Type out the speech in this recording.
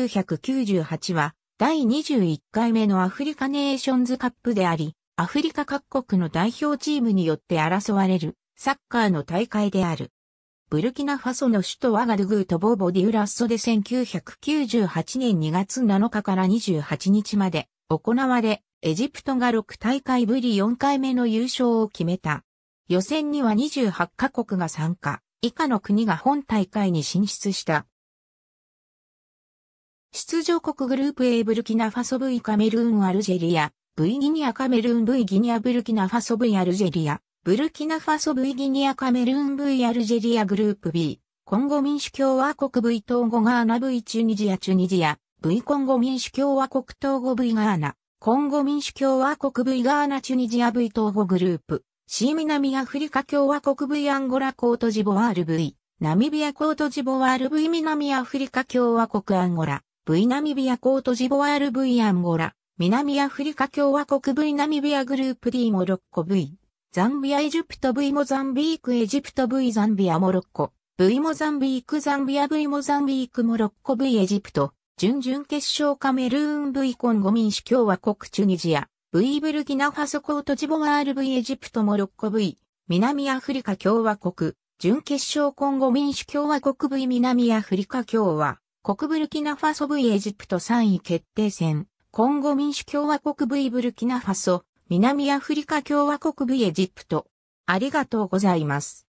1998は第21回目のアフリカネーションズカップであり、アフリカ各国の代表チームによって争われるサッカーの大会である。ブルキナファソの首都ワガドゥグーとボーボディウラッソで1998年2月7日から28日まで行われ、エジプトが6大会ぶり4回目の優勝を決めた。予選には28カ国が参加、以下の国が本大会に進出した。出場国グループ A ブルキナファソ V カメルーンアルジェリア、V ギニアカメルーン V ギニアブルキナファソ V アルジェリア、ブルキナファソ V ギニアカメルーン V アルジェリアグループ B、コンゴ民主共和国 V トーゴガーナ V チュニジアチュニジア、V コンゴ民主共和国トーゴ V ガーナ、コンゴ民主共和国 V ガーナチュニジア V トーゴグループ、C 南アフリカ共和国 V アンゴラコートジボワール V、ナミビアコートジボワール V 南アフリカ共和国アンゴラ、V ナミビアコートジボワール V アンゴラ、南アフリカ共和国 V ナミビアグループ D モロッコ V、ザンビアエジプト V モザンビークエジプト V ザンビアモロッコ、V モザンビークザンビア V モザンビークモロッコ V エジプト、準々決勝カメルーン V コンゴ民主共和国チュニジア、V ブルキナファソコートジボワール V エジプトモロッコ V、南アフリカ共和国、準決勝コンゴ民主共和国 V 南アフリカ共和国ブルキナファソ V エジプト3位決定戦、コンゴ民主共和国 V ブルキナファソ、南アフリカ共和国 V エジプト。ありがとうございます。